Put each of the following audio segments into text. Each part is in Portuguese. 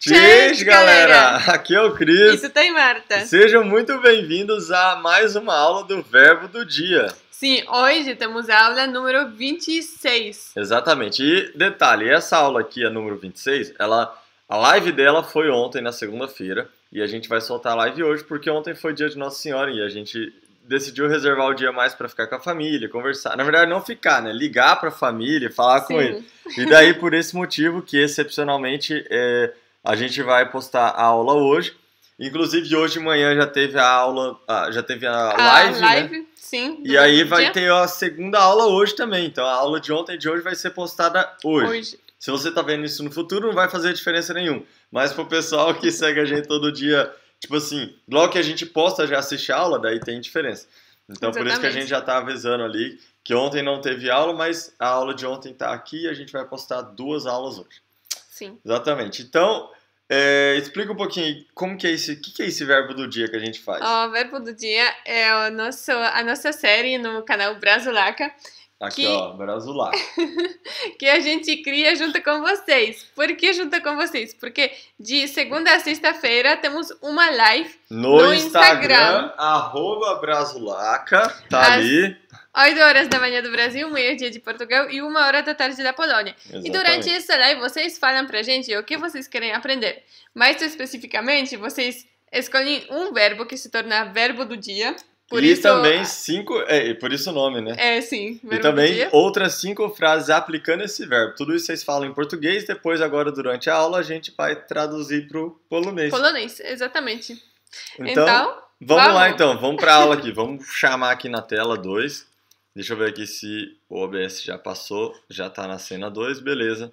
Tchês, galera! Aqui é o Cris. Isso tem Marta. Sejam muito bem-vindos a mais uma aula do Verbo do Dia. Sim, hoje temos a aula número 26. Exatamente. E detalhe, essa aula aqui, a número 26, ela, a live dela foi ontem, na segunda-feira, e a gente vai soltar a live hoje porque ontem foi dia de Nossa Senhora e a gente decidiu reservar o dia mais para ficar com a família, conversar. Na verdade, não ficar, né? Ligar para a família, falar Sim. com ele. E daí, por esse motivo que, excepcionalmente, é a gente vai postar a aula hoje. Inclusive, hoje de manhã já teve a aula, ah, já teve a, a live. Né? live né? sim. E aí vai dia. ter a segunda aula hoje também. Então a aula de ontem e de hoje vai ser postada hoje. hoje. Se você tá vendo isso no futuro, não vai fazer diferença nenhuma. Mas pro pessoal que segue a gente todo dia, tipo assim, logo que a gente posta já assiste a aula, daí tem diferença. Então Exatamente. por isso que a gente já tá avisando ali que ontem não teve aula, mas a aula de ontem tá aqui e a gente vai postar duas aulas hoje. Sim. Exatamente. Então, é, explica um pouquinho como que é esse, que, que é esse verbo do dia que a gente faz. O verbo do dia é o nosso, a nossa série no canal Brasulaca. Aqui, que... ó, Brasulaca. que a gente cria junto com vocês. Por que junto com vocês? Porque de segunda a sexta-feira temos uma live no, no Instagram, Instagram. Brasulaca, tá As... ali 8 horas da manhã do Brasil, meio-dia de Portugal e 1 hora da tarde da Polônia. Exatamente. E durante essa live vocês falam pra gente o que vocês querem aprender. Mais especificamente, vocês escolhem um verbo que se torna verbo do dia. Por e isso, também cinco. É, por isso o nome, né? É, sim. E também outras cinco frases aplicando esse verbo. Tudo isso vocês falam em português, depois, agora, durante a aula, a gente vai traduzir pro polonês. Polonês, exatamente. Então, então vamos, vamos, lá então, vamos para a aula aqui. Vamos chamar aqui na tela dois. Deixa eu ver aqui se o OBS já passou, já está na cena 2, beleza.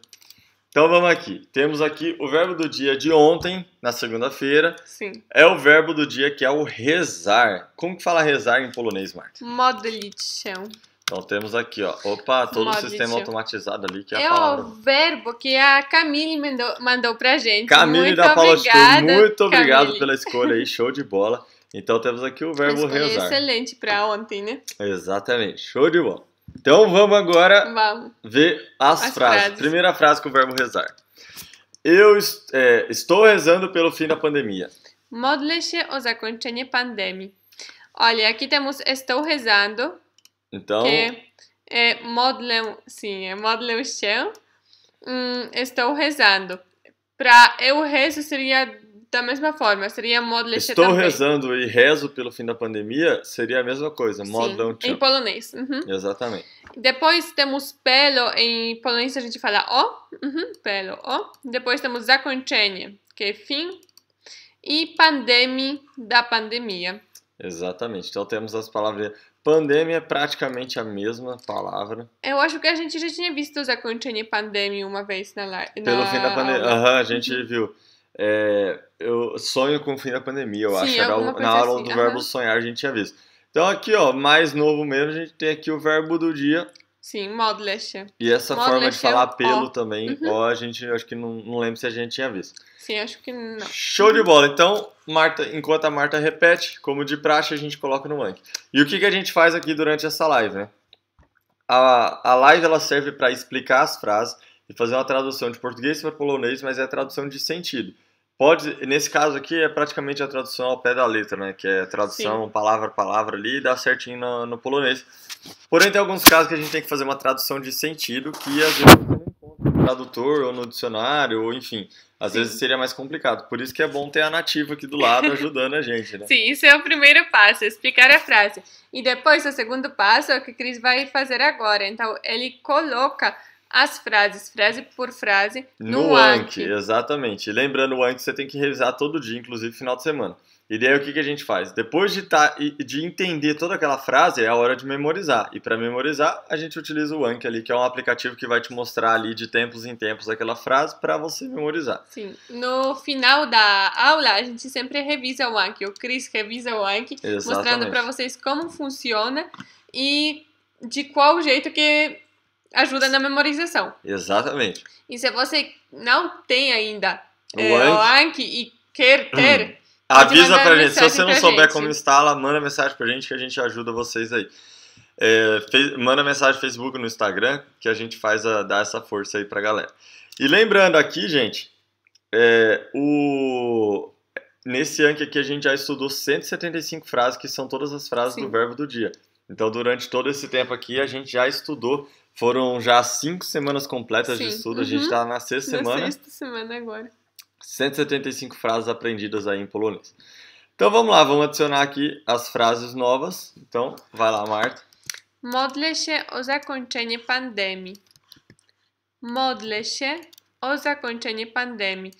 Então vamos aqui. Temos aqui o verbo do dia de ontem, na segunda-feira. Sim. É o verbo do dia que é o rezar. Como que fala rezar em polonês, Marta? Modlić Então temos aqui, ó. Opa, todo o sistema automatizado ali que é, é a palavra. É o verbo que a Camille mandou, mandou pra gente. Camille muito da Paula obrigada, Muito obrigado Camille. pela escolha aí, show de bola. Então temos aqui o verbo rezar. Excelente para ontem, né? Exatamente. Show de bola. Então vamos agora vamos. ver as, as frases. frases. Primeira frase com o verbo rezar. Eu é, estou rezando pelo fim da pandemia. Modleche o zakończenie pandemii. Olha, aqui temos estou rezando. Então. Que é modle, sim, é modlę Hum, estou rezando. Para eu rezo seria da mesma forma, seria modo leche Estou também. rezando e rezo pelo fim da pandemia, seria a mesma coisa, modo Em polonês. Uhum. Exatamente. Depois temos pelo, em polonês a gente fala o, uhum, pelo, o. Depois temos zakończenie, que é fim, e pandemia, da pandemia. Exatamente. Então temos as palavras Pandemia é praticamente a mesma palavra. Eu acho que a gente já tinha visto zakończenie pandemia uma vez na live. Pelo fim da pandemia. Aham, uhum, a gente uhum. viu. É, eu sonho com o fim da pandemia, eu Sim, acho. Era, na aula assim. do uhum. verbo sonhar a gente tinha visto. Então aqui, ó, mais novo mesmo, a gente tem aqui o verbo do dia. Sim, modleste. E essa forma de é falar pelo ó. também, uhum. ó, a gente, acho que não, não lembro se a gente tinha visto. Sim, acho que não. Show de bola. Então, Marta, enquanto a Marta repete, como de praxe, a gente coloca no ranking. E o que, que a gente faz aqui durante essa live, né? A, a live ela serve para explicar as frases e fazer uma tradução de português para polonês, mas é a tradução de sentido. Pode, nesse caso aqui é praticamente a tradução ao pé da letra, né? Que é tradução Sim. palavra a palavra ali e dá certinho no, no, polonês. Porém, tem alguns casos que a gente tem que fazer uma tradução de sentido que às vezes não encontra no tradutor ou no dicionário, ou enfim. Às Sim. vezes seria mais complicado. Por isso que é bom ter a nativa aqui do lado ajudando a gente, né? Sim, isso é o primeiro passo, explicar a frase. E depois, o segundo passo é o que o Cris vai fazer agora. Então, ele coloca as frases, frase por frase, no, no Anki. Exatamente. lembrando, o Anki você tem que revisar todo dia, inclusive final de semana. E daí o que, que a gente faz? Depois de, tá, de entender toda aquela frase, é a hora de memorizar. E para memorizar, a gente utiliza o Anki ali, que é um aplicativo que vai te mostrar ali de tempos em tempos aquela frase para você memorizar. Sim. No final da aula, a gente sempre revisa o Anki. O Cris revisa o Anki, Exatamente. mostrando para vocês como funciona e de qual jeito que ajuda na memorização. Exatamente. E se você não tem ainda o é, Anki e quer hum. ter. Avisa pra gente. Se você não souber gente. como instala, manda mensagem pra gente que a gente ajuda vocês aí. É, fez, manda mensagem no Facebook no Instagram que a gente faz a, essa força aí pra galera. E lembrando aqui, gente, é, o, nesse Anki aqui a gente já estudou 175 frases, que são todas as frases Sim. do verbo do dia. Então, durante todo esse tempo aqui, a gente já estudou foram já cinco semanas completas Sim. de estudo, uhum. a gente está uhum. na sexta na semana. sexta semana agora. 175 frases aprendidas aí em polonês. Então vamos lá, vamos adicionar aqui as frases novas. Então, vai lá, Marta. Modlę się o zakończenie pandemii. Modlę się o zakończenie pandemii.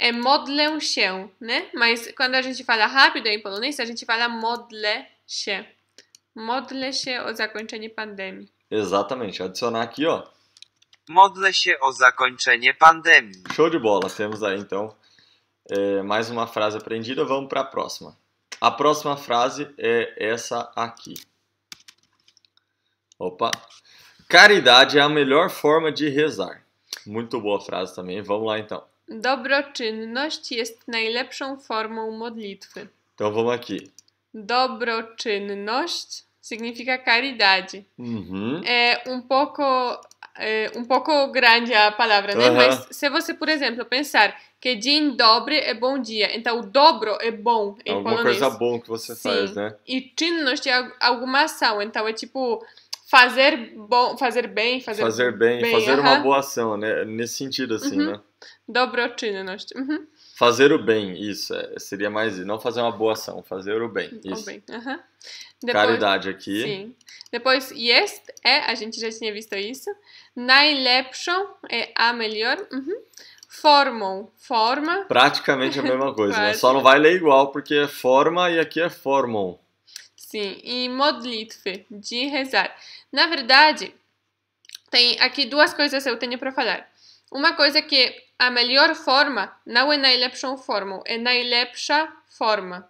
É modlę się, né? Mas quando a gente fala rápido em polonês, a gente fala modlę się. Modlę się o zakończenie pandemii. Exatamente. Adicionar aqui, ó. Modle się o zakończenie pandemii. Show de bola. Temos aí, então, é, mais uma frase aprendida. Vamos para a próxima. A próxima frase é essa aqui. Opa. Caridade é a melhor forma de rezar. Muito boa frase também. Vamos lá, então. Dobroczynność jest najlepszą formą modlitwy. Então vamos aqui. Dobroczynność significa caridade. Uhum. É um pouco é um pouco grande a palavra, né? Uhum. Mas se você, por exemplo, pensar que din dobre é bom dia, então o dobro é bom em Alguma polonês. coisa bom que você Sim. faz, né? E činnost é alguma ação, então é tipo fazer bom, fazer bem, fazer, fazer bem, bem fazer uhum. uma boa ação, né? Nesse sentido assim, uhum. né? dobro Dobročinnost. Uhum. Fazer o bem, isso. É, seria mais. Não fazer uma boa ação, fazer o bem. Isso. O bem. Uhum. Depois, Caridade aqui. Sim. Depois, yes, é, a gente já tinha visto isso. Najlepszą é a melhor. Uhum. Formam, forma. Praticamente a mesma coisa, né? Só não vai ler igual, porque é forma e aqui é formam. Sim, e modlitve, de rezar. Na verdade, tem aqui duas coisas que eu tenho para falar. Uma coisa que a melhor forma não é na elepção forma é na najlepsza forma.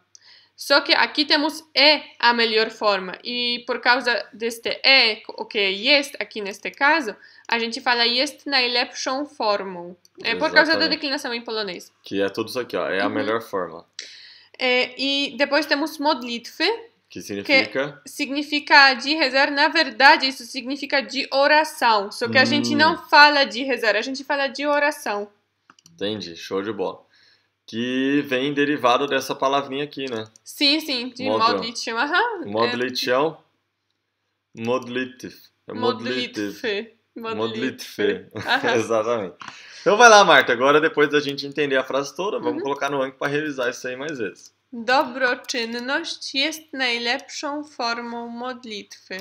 Só que aqui temos é a melhor forma e por causa deste é, o que é jest aqui neste caso, a gente fala jest na najlepszą formą. É Exatamente. por causa da declinação em polonês. Que é tudo isso aqui, ó, é a uhum. melhor forma. É, e depois temos modlitwy, que significa? Que significa de rezar, na verdade, isso significa de oração. Só que hum. a gente hum. não fala de rezar, a gente fala de oração. Entendi, show de bola. Que vem derivado dessa palavrinha aqui, né? Sim, sim, de modlitião. Aham. É. Modlitião. Modlitif. É modlitif. Modlitif. Exatamente. Então vai lá, Marta. Agora, depois da gente entender a frase toda, vamos uhum. colocar no Anki para revisar isso aí mais vezes. Dobroczynność jest najlepszą formą modlitwy.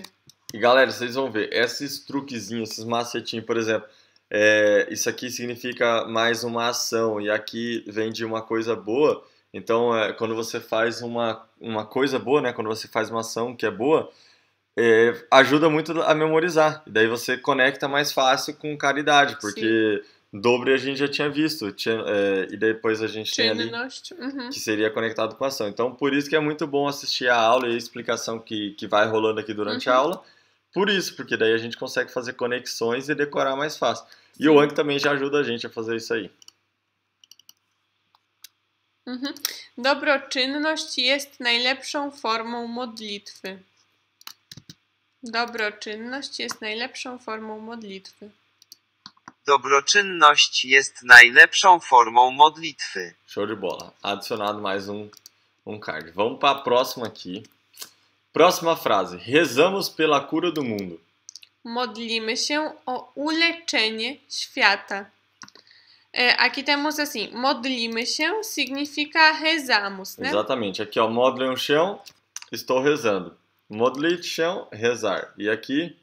E galera, vocês vão ver, esses truquezinhos, esses macetinhos, por exemplo, é, isso aqui significa mais uma ação e aqui vem de uma coisa boa. Então, é, quando você faz uma, uma coisa boa, né, quando você faz uma ação que é boa, é, ajuda muito a memorizar. daí você conecta mais fácil com caridade, porque Sim. Dobre a gente já tinha visto, é, e depois a gente tinha ali, uhum. que seria conectado com a ação. Então, por isso que é muito bom assistir a aula e a explicação que, que vai rolando aqui durante uhum. a aula, por isso, porque daí a gente consegue fazer conexões e decorar mais fácil. E o Anki também já ajuda a gente a fazer isso aí. Mhm. Dobroczynność jest najlepszą formą modlitwy. Dobroczynność jest najlepszą formą modlitwy. Dobroczynność jest najlepszą formą modlitwy. Show de bola. Adicionado mais um, um card. Vamos para a próxima aqui. Próxima frase. Rezamos pela cura do mundo. Modlimy się o uleczenie świata. Aqui temos assim, modlimy się significa rezamos, né? Exatamente. Aqui, ó, modlę się, estou rezando. Modlić się, rezar. E aqui,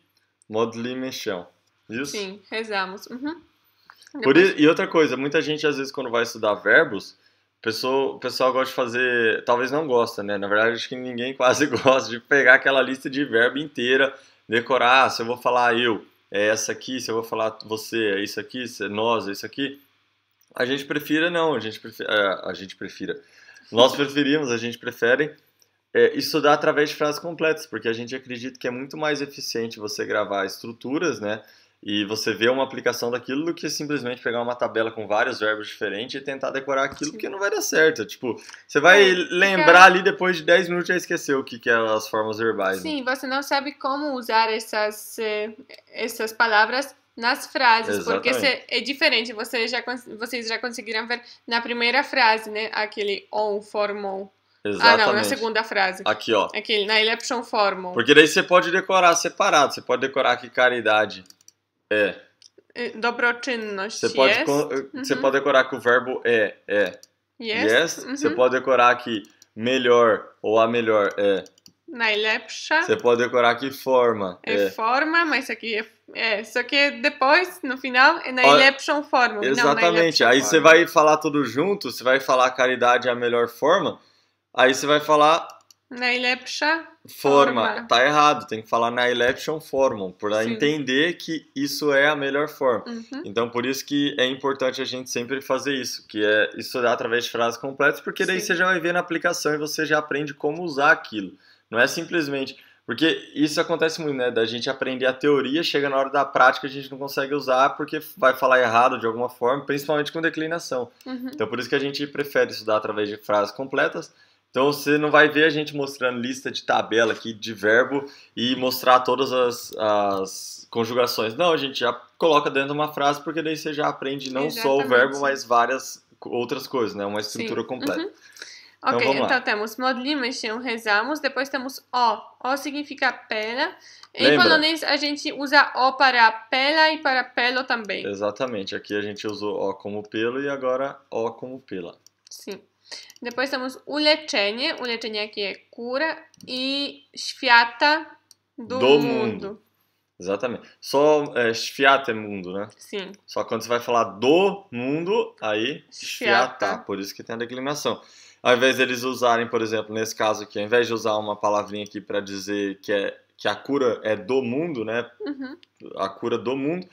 modlimy się. Isso? Sim, rezamos. Uhum. Por, e outra coisa, muita gente às vezes quando vai estudar verbos, pessoa, o pessoal gosta de fazer, talvez não gosta, né? Na verdade, acho que ninguém quase gosta de pegar aquela lista de verbo inteira, decorar, ah, se eu vou falar eu, é essa aqui, se eu vou falar você, é isso aqui, se é nós, é isso aqui. A gente prefira não, a gente prefira, é, a gente prefira. Nós preferimos, a gente prefere é, estudar através de frases completas, porque a gente acredita que é muito mais eficiente você gravar estruturas, né? e você vê uma aplicação daquilo do que simplesmente pegar uma tabela com vários verbos diferentes e tentar decorar aquilo, que porque não vai dar certo. Tipo, você vai é, lembrar ali depois de 10 minutos já esqueceu o que, que é as formas verbais. Né? Sim, né? você não sabe como usar essas, eh, essas palavras nas frases, Exatamente. porque é diferente. Você já, vocês já conseguiram ver na primeira frase, né? Aquele on, formou. Exatamente. Ah, não, na segunda frase. Aqui, ó. Aquele, na eleption formal. Porque daí você pode decorar separado, você pode decorar aqui caridade é. Dobroczynność Você pode, jest. você mhm. pode decorar que o verbo é, é. Jest. Uhum. Você pode decorar que melhor ou a melhor é. Najlepsza. Você pode decorar que forma. É, é. forma, mas aqui é, é. Só que é depois, no final, é najlepszą forma. Exatamente. Não, Aí forma. você vai falar tudo junto, você vai falar caridade é a melhor forma. Aí você vai falar na elepsha forma. forma. Tá errado, tem que falar na election formam, para entender que isso é a melhor forma. Uhum. Então, por isso que é importante a gente sempre fazer isso, que é estudar através de frases completas, porque daí Sim. você já vai ver na aplicação e você já aprende como usar aquilo. Não é simplesmente. Porque isso acontece muito, né? Da gente aprender a teoria, chega na hora da prática, a gente não consegue usar porque vai falar errado de alguma forma, principalmente com declinação. Uhum. Então, por isso que a gente prefere estudar através de frases completas então você não vai ver a gente mostrando lista de tabela aqui de verbo e mostrar todas as, as conjugações. Não, a gente já coloca dentro de uma frase porque daí você já aprende não Exatamente. só o verbo, mas várias outras coisas, né? Uma estrutura Sim. completa. Uhum. Então, ok, então lá. temos modlimy się, rezamos, depois temos o. O significa pela. Lembra? Em polonês a gente usa o para pela e para pelo também. Exatamente, aqui a gente usou o como pelo e agora o como pela. Sim. Depois temos uleczenie, uleczenie aqui é, é cura, e świata do, do mundo. mundo. Exatamente. Só é, é mundo, né? Sim. Só quando você vai falar do mundo, aí świata, por isso que tem a declinação. Ao invés deles usarem, por exemplo, nesse caso aqui, ao invés de usar uma palavrinha aqui para dizer que, é, que a cura é do mundo, né? Uhum. A cura do mundo,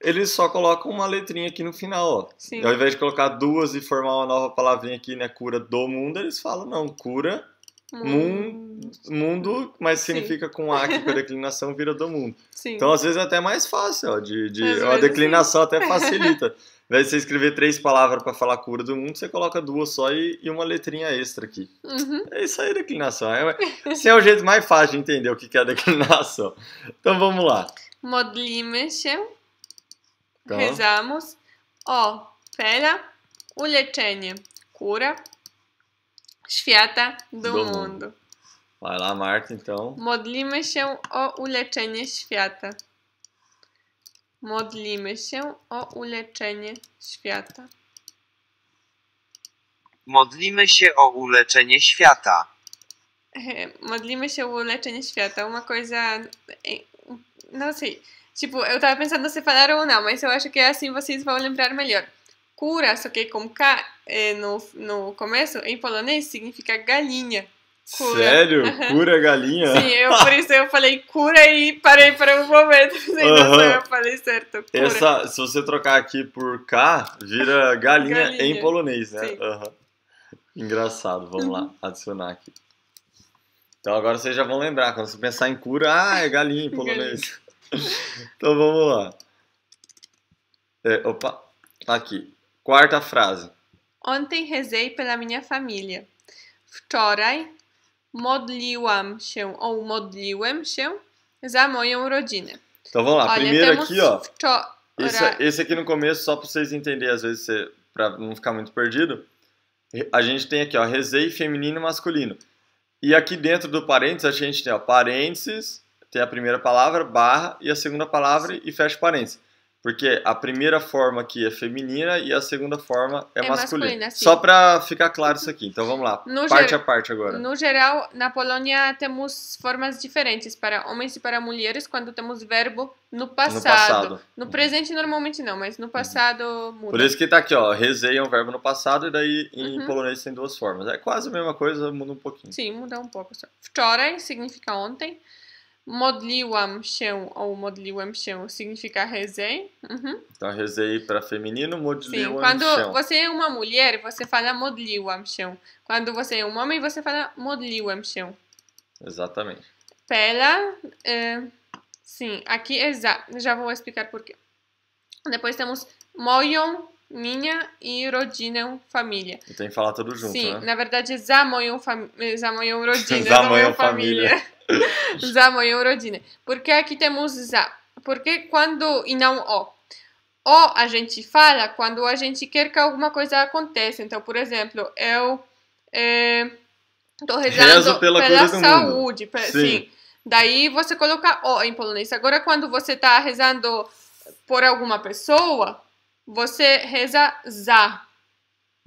eles só colocam uma letrinha aqui no final, ó. Sim. E ao invés de colocar duas e formar uma nova palavrinha aqui, né, cura do mundo, eles falam, não, cura Mun, mundo, mas Sim. significa com A que com a declinação vira do mundo. Sim. Então, às vezes, é até mais fácil, ó, de, de ó, a declinação até facilita. Ao invés de você escrever três palavras para falar cura do mundo, você coloca duas só e, e uma letrinha extra aqui. Uhum. É isso aí, declinação. É, esse é o jeito mais fácil de entender o que é declinação. Então, vamos lá. Modlime No. o leczenie, uleczenie, cura świata do, do mundo. mundo. Vai lá, Marta, então. Modlimy się o uleczenie świata. Modlimy się o uleczenie świata. Modlimy się o uleczenie świata. Modlimy się o uleczenie świata. Uma coisa. Eh, não sei. Tipo, eu tava pensando se falaram ou não, mas eu acho que é assim vocês vão lembrar melhor. Cura, só que com K é, no, no começo, em polonês, significa galinha. Cura. Sério? Cura é galinha? Sim, eu, por isso eu falei cura e parei para um momento. Assim, eu falei certo. Cura. Essa, se você trocar aqui por K, vira galinha, galinha. em polonês, né? Uhum. Engraçado, vamos uhum. lá, adicionar aqui. Então agora vocês já vão lembrar, quando você pensar em cura, ah, é galinha em polonês. Galinha então vamos lá. É, opa, tá aqui. Quarta frase. Ontem rezei pela minha família. Wczoraj modliłam się, ou modliłem się za moją rodzinę. Então vamos lá, Olha, primeiro aqui, ó. Esse, esse, aqui no começo, só para vocês entenderem, às vezes, para não ficar muito perdido, a gente tem aqui, ó, rezei feminino e masculino. E aqui dentro do parênteses, a gente tem, ó, parênteses, tem a primeira palavra, barra, e a segunda palavra e fecha parênteses. Porque a primeira forma aqui é feminina e a segunda forma é, é masculina. masculina Só para ficar claro isso aqui. Então vamos lá, no parte a parte agora. No geral, na Polônia temos formas diferentes para homens e para mulheres quando temos verbo no passado. No, passado. no presente normalmente não, mas no uhum. passado muda. Por isso que tá aqui, ó, rezei é um verbo no passado e daí em uhum. polonês tem duas formas. É quase a mesma coisa, muda um pouquinho. Sim, muda um pouco só. Wczoraj significa ontem. Modliłam się ou modliłem się significa rezei. Uhum. Então, tá, rezei para feminino, modliłam Sim. Quando się. você é uma mulher, você fala modliłam się. Quando você é um homem, você fala modliłem się. Exatamente. Pela. É, sim, aqui é za. Já vou explicar porquê. Depois temos moją, minha e rodzinę, família. E tem que falar tudo junto, Sim, né? na verdade, za moją, fami za moją rodzinę, za, moją família. família za moją rodzinę. Porque aqui temos za. Porque quando e não o. O a gente fala quando a gente quer que alguma coisa aconteça. Então, por exemplo, eu estou eh, é, rezando Rezo pela, pela saúde. Pe sim. sim. Daí você coloca o em polonês. Agora, quando você está rezando por alguma pessoa, você reza za.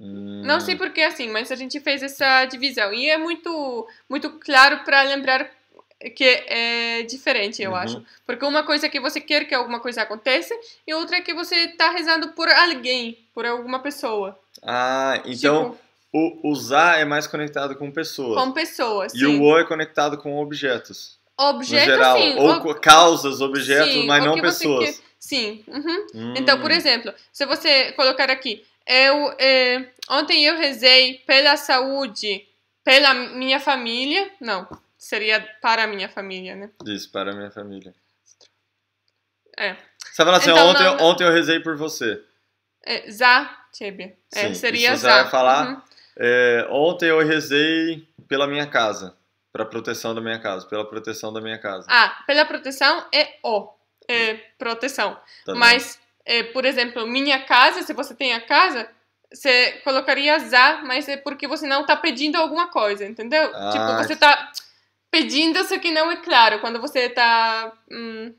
Hum. Não sei por que é assim, mas a gente fez essa divisão. E é muito, muito claro para lembrar que é diferente, eu uhum. acho. Porque uma coisa é que você quer que alguma coisa aconteça e outra é que você está rezando por alguém, por alguma pessoa. Ah, então tipo, o usar é mais conectado com pessoas. Com pessoas. E o o é conectado com objetos. Objetos, geral, sim. Ou causas, objetos, sim, mas não pessoas. Quer... Sim. Uhum. Hum. Então, por exemplo, se você colocar aqui, eu é, ontem eu rezei pela saúde, pela minha família, não, Seria para a minha família, né? Isso, para a minha família. É. Você fala assim, então, ontem, não, ontem eu rezei por você. É, za ciebie. É, Sim, seria isso você vai falar, uhum. é, ontem eu rezei pela minha casa. Para proteção da minha casa. Pela proteção da minha casa. Ah, pela proteção é o. É hum. proteção. Tá Mas, é, por exemplo, minha casa, se você tem a casa, você colocaria za, mas é porque você não está pedindo alguma coisa, entendeu? Tipo, ah, tipo, você está pedindo só que não é claro, quando você tá. Hum,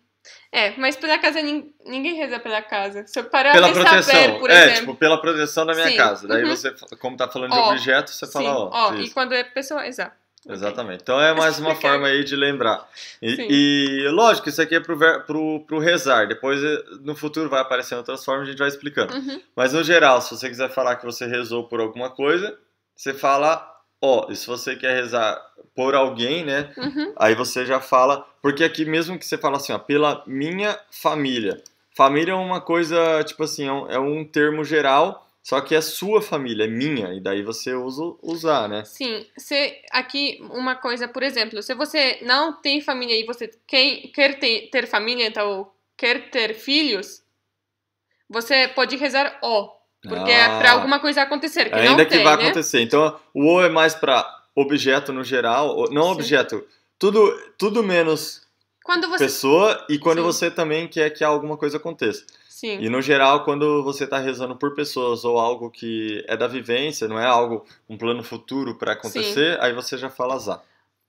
é, mas pela casa ninguém reza pela casa. Só para pela proteção. Saber, por é, exemplo. tipo, pela proteção da minha Sim. casa. Daí uhum. você, como tá falando de objeto, você fala, ó. Oh, oh, e quando é pessoa, exato. Exatamente. Então é mais uma forma aí de lembrar. E, e, lógico, isso aqui é pro, ver, pro, pro rezar. Depois, eh, no futuro, vai aparecendo outras formas, a gente vai explicando. Uhum. Mas no geral, se você quiser falar que você rezou por alguma coisa, você fala, ó, e se você quer rezar por alguém, né? Uhum. Aí você já fala. Porque aqui mesmo que você fala assim, ó, pela minha família. Família é uma coisa, tipo assim, é um, é um termo geral, só que é sua família, é minha, e daí você usa usar, né? Sim. Se, aqui, uma coisa, por exemplo, se você não tem família e você quer, quer ter, ter família, então quer ter filhos, você pode rezar o. Porque é ah, é para alguma coisa acontecer. Que é ainda que tem, vai né? acontecer. Então, o o é mais para objeto no geral, não Sim. objeto, tudo, tudo menos você... pessoa e quando Sim. você também quer que alguma coisa aconteça. Sim. E no geral, quando você está rezando por pessoas ou algo que é da vivência, não é algo, um plano futuro para acontecer, Sim. aí você já fala azar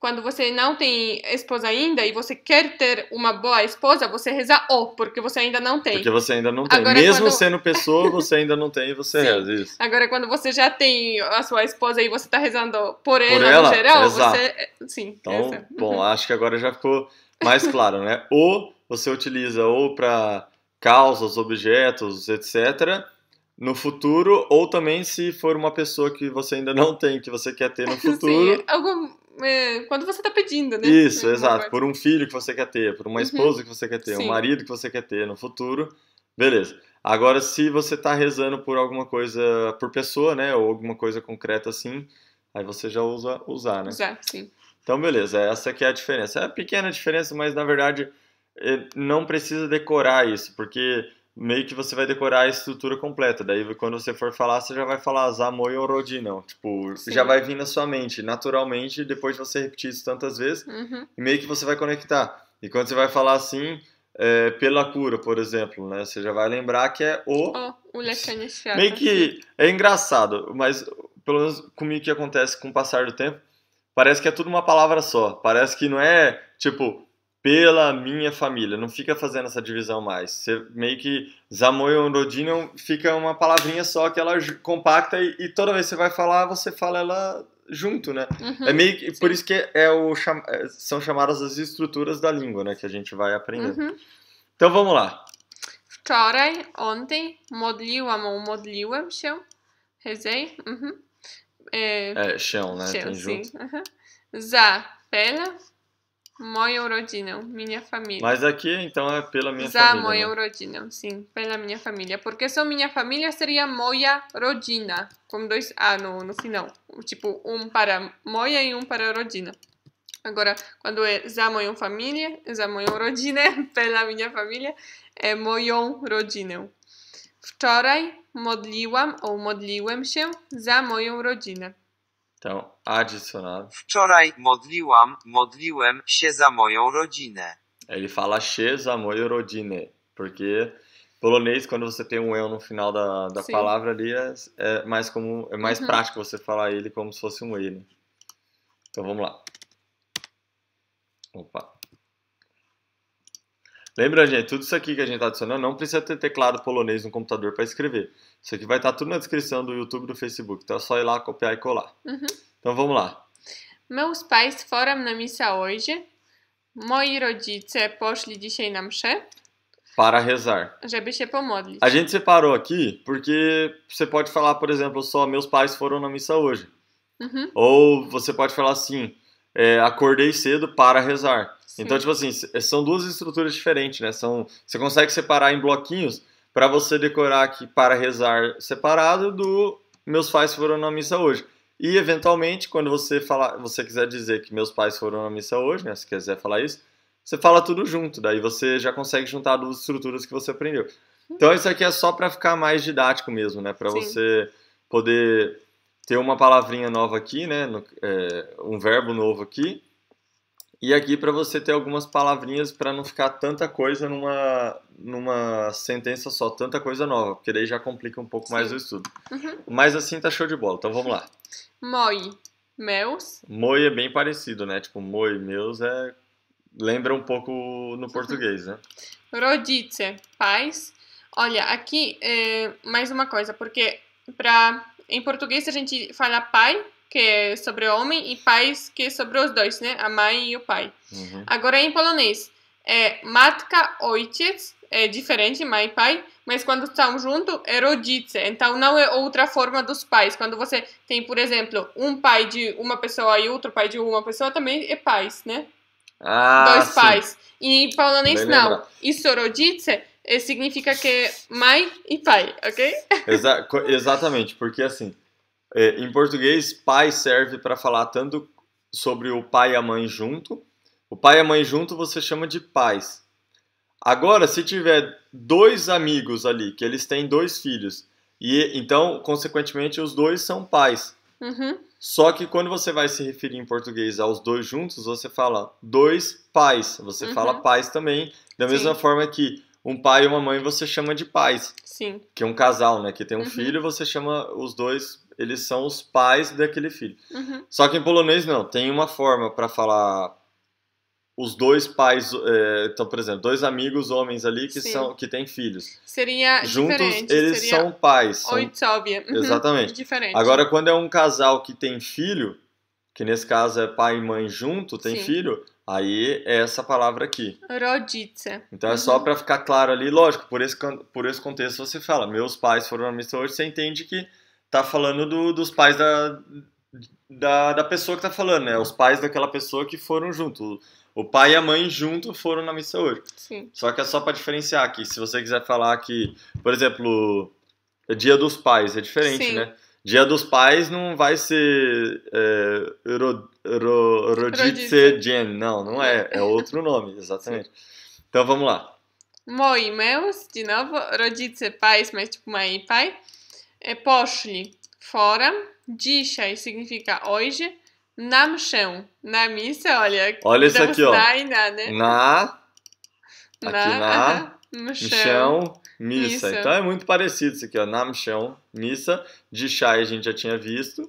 quando você não tem esposa ainda e você quer ter uma boa esposa, você reza O, porque você ainda não tem. Porque você ainda não tem. Agora, Mesmo quando... sendo pessoa, você ainda não tem e você Sim. reza isso. Agora, quando você já tem a sua esposa e você está rezando por, por ela, no geral, exato. você. É, sim. Então, bom, acho que agora já ficou mais claro, né? O você utiliza ou para causas, objetos, etc no futuro, ou também se for uma pessoa que você ainda não tem, que você quer ter no futuro. Sim, algum, é, quando você está pedindo, né? Isso, é, exato. Por um filho que você quer ter, por uma uhum. esposa uhum. que você quer ter, Sim. um marido que você quer ter no futuro, beleza. Agora, se você está rezando por alguma coisa por pessoa, né? Ou alguma coisa concreta assim, aí você já usa usar, né? Usar, sim. Então, beleza, essa aqui é a diferença. É uma pequena diferença, mas na verdade eh, não precisa decorar isso, porque meio que você vai decorar a estrutura completa. Daí quando você for falar, você já vai falar Zamoi ou Rodinão. Tipo, Sim. já vai vir na sua mente, naturalmente, depois de você repetir isso tantas vezes, uhum. meio que você vai conectar. E quando você vai falar assim, é, pela cura, por exemplo, né? Você já vai lembrar que é o. o meio que é engraçado, mas pelo menos comigo que acontece com o passar do tempo, parece que é tudo uma palavra só. Parece que não é tipo pela minha família. Não fica fazendo essa divisão mais. Você meio que Zamoyo Rodino fica uma palavrinha só que ela compacta e, e, toda vez que você vai falar, você fala ela junto, né? É uhum, é meio que, por isso que é o é, são chamadas as estruturas da língua, né, que a gente vai aprender. Uhum. Então vamos lá. Wczoraj, ontem, modliłam ou modliłam się, rezei, uhum. É, é, chão, né? Chão, Tem sim. Uhum. Za, pela, Moją rodziną, minha família. Mas aqui então é pela minha Za família. Za moją né? rodziną, sim, pela minha família. Porque só minha família seria moja rodzina, com dois A no, no final. Tipo, um para moja e um para rodzina. Agora, quando é za moją família, za moją rodzinę, pela minha família, é moją rodzinę. Wczoraj modliłam ou modliłem się za moją rodzinę. Então, adicionado. Wczoraj modliłam, modliłem się za moją rodzinę. Ele fala się za moją rodzinę, porque polonês, quando você tem um eu no final da, da palavra ali, é, é, mais comum, é mais uhum. prático você falar ele como se fosse um ele. Então vamos lá. Opa. Lembra, gente, tudo isso aqui que a gente está adicionando não precisa ter teclado polonês no computador para escrever. Isso aqui vai estar tá tudo na descrição do YouTube e do Facebook. Então é só ir lá, copiar e colar. Uhum. Então vamos lá. Meus pais foram na missa hoje. Moi rodzice poszli dzisiaj na mszę. Para rezar. Żeby się pomodlić. A gente separou aqui porque você pode falar, por exemplo, só meus pais foram na missa hoje. Uhum. Ou você pode falar assim, é, acordei cedo para rezar. Sim. Então, tipo assim, são duas estruturas diferentes, né? São, você consegue separar em bloquinhos para você decorar que para rezar separado do meus pais foram na missa hoje. E eventualmente, quando você falar, você quiser dizer que meus pais foram na missa hoje, né? Se quiser falar isso, você fala tudo junto, daí você já consegue juntar duas estruturas que você aprendeu. Então isso aqui é só para ficar mais didático mesmo, né? Para você poder ter uma palavrinha nova aqui, né? No, é, um verbo novo aqui. E aqui para você ter algumas palavrinhas para não ficar tanta coisa numa, numa sentença só, tanta coisa nova, porque daí já complica um pouco Sim. mais o estudo. Uhum. Mas assim tá show de bola, então vamos lá. Moi, meus. Moi é bem parecido, né? Tipo, moi, meus é. Lembra um pouco no uhum. português, né? Rodice, pais. Olha, aqui é, mais uma coisa, porque para em português a gente fala pai, que é sobre o homem, e pais, que é sobre os dois, né? A mãe e o pai. Uhum. Agora em polonês é matka, ojciec, é diferente, mãe e pai, mas quando estão juntos é rodzice Então não é outra forma dos pais. Quando você tem, por exemplo, um pai de uma pessoa e outro pai de uma pessoa, também é pais, né? Ah, Dois sim. pais. E em polonês não. Isso é rodzice significa que é mãe e pai, ok? Exa exatamente, porque assim, é, em português, pai serve para falar tanto sobre o pai e a mãe junto. O pai e a mãe junto você chama de pais. Agora, se tiver dois amigos ali, que eles têm dois filhos, e então, consequentemente, os dois são pais. Uhum. Só que quando você vai se referir em português aos dois juntos, você fala dois pais. Você uhum. fala pais também, da mesma forma que um pai e uma mãe você chama de pais. Sim. Que é um casal, né? Que tem um uhum. filho, você chama os dois, eles são os pais daquele filho. Uhum. Só que em polonês não, tem uma forma para falar os dois pais, é, então, por exemplo, dois amigos homens ali que Sim. são que têm filhos. Seria juntos eles seria são pais. São... Uhum. Exatamente. Diferente. Agora quando é um casal que tem filho, que nesse caso é pai e mãe junto, tem Sim. filho, Aí é essa palavra aqui. Rodice. Então é só uhum. para ficar claro ali, lógico, por esse, por esse contexto você fala, meus pais foram na missa hoje, você entende que tá falando do, dos pais da, da, da, pessoa que tá falando, né? Os pais daquela pessoa que foram junto. O pai e a mãe junto foram na missa hoje. Sim. Só que é só para diferenciar aqui. Se você quiser falar que, por exemplo, é Dia dos Pais é diferente, Sim. né? Dia dos Pais não vai ser é, Ro, Ro, Jen, não, não é, é outro nome, exatamente. Então vamos lá. Moi meus, de novo, Roditse pais, mas tipo mãe e pai. É, poszli fora, dzisiaj significa hoje, nam się, na missa, olha. Olha isso aqui, ó. Na, né? na, aqui na, na, Missa. Então é muito parecido isso aqui, ó. Namchão, missa. De chai a gente já tinha visto.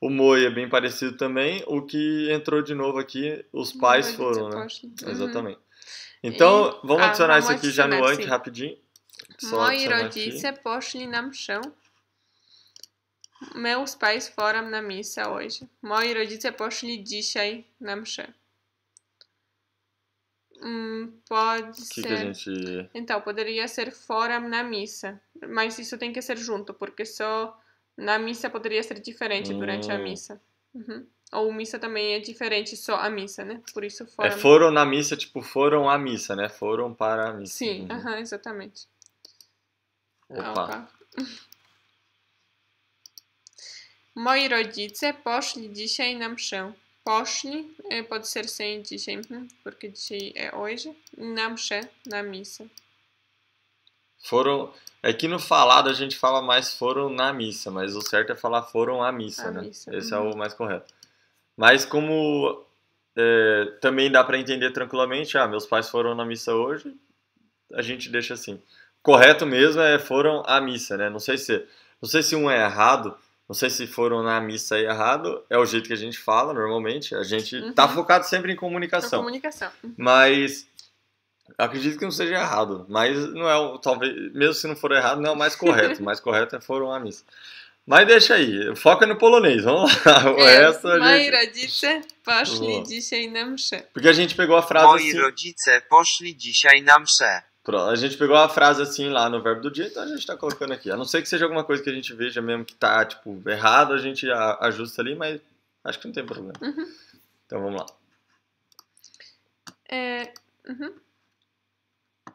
O moi é bem parecido também. O que entrou de novo aqui, os pais Moi, foram, né? Uhum. Exatamente. Então, e, vamos adicionar isso aqui já no antes, rapidinho. Só Moi rodice poszli na Meus pais foram na missa hoje. Moi rodice poszli dzisiaj na Hum, pode que ser. Que a gente... Então, poderia ser fora na missa. Mas isso tem que ser junto, porque só na missa poderia ser diferente hum. durante a hum. missa. Uhum. Ou missa também é diferente, só a missa, né? Por isso fora. É, foram na missa, tipo, foram à missa, né? Foram para a missa. Sim, uhum. Uhum, exatamente. Opa. Opa. Moi rodzice poszli dzisiaj na mszę. Poshni, eh, pode ser sem dzisiaj, porque dzisiaj é hoje, na mszę, na missa. Foram, é que no falado a gente fala mais foram na missa, mas o certo é falar foram à missa, né? Missa. Esse é uhum. é o mais correto. Mas como é, também dá para entender tranquilamente, ah, meus pais foram na missa hoje, a gente deixa assim. Correto mesmo é foram à missa, né? Não sei se, não sei se um é errado, não sei se foram na missa aí errado, é o jeito que a gente fala normalmente. A gente uhum. tá focado sempre em comunicação. Na comunicação. Uhum. Mas acredito que não seja errado, mas não é o talvez, mesmo se não for errado, não é o mais correto. o mais correto é foram à missa. Mas deixa aí, foca no polonês, vamos lá. O é, resto a Moi gente... rodzice poszli dzisiaj na Porque a gente pegou a frase assim... rodzice poszli dzisiaj na mszę. Pronto, a gente pegou a frase assim lá no verbo do dia, então a gente tá colocando aqui. A não ser que seja alguma coisa que a gente veja mesmo que tá, tipo, errado, a gente ajusta ali, mas acho que não tem problema. Uhum. Então vamos lá. É, uhum.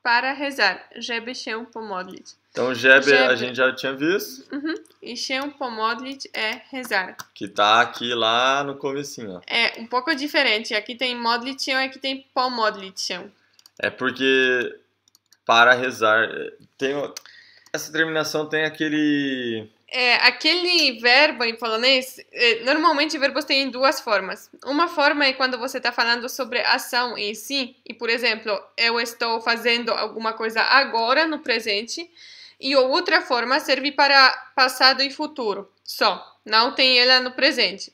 Para rezar, Jebe Sheum Pomodlit. Então Jebe, Jebe, a gente já tinha visto. Uhum. E Sheum Pomodlit é rezar. Que tá aqui lá no comecinho, É, um pouco diferente. Aqui tem Modlit e aqui tem Pomodlit É porque para rezar. Tem, essa terminação tem aquele. É, aquele verbo em polonês, é, normalmente verbos têm duas formas. Uma forma é quando você está falando sobre ação em si, e por exemplo, eu estou fazendo alguma coisa agora, no presente, e outra forma serve para passado e futuro, só. Não tem ela no presente.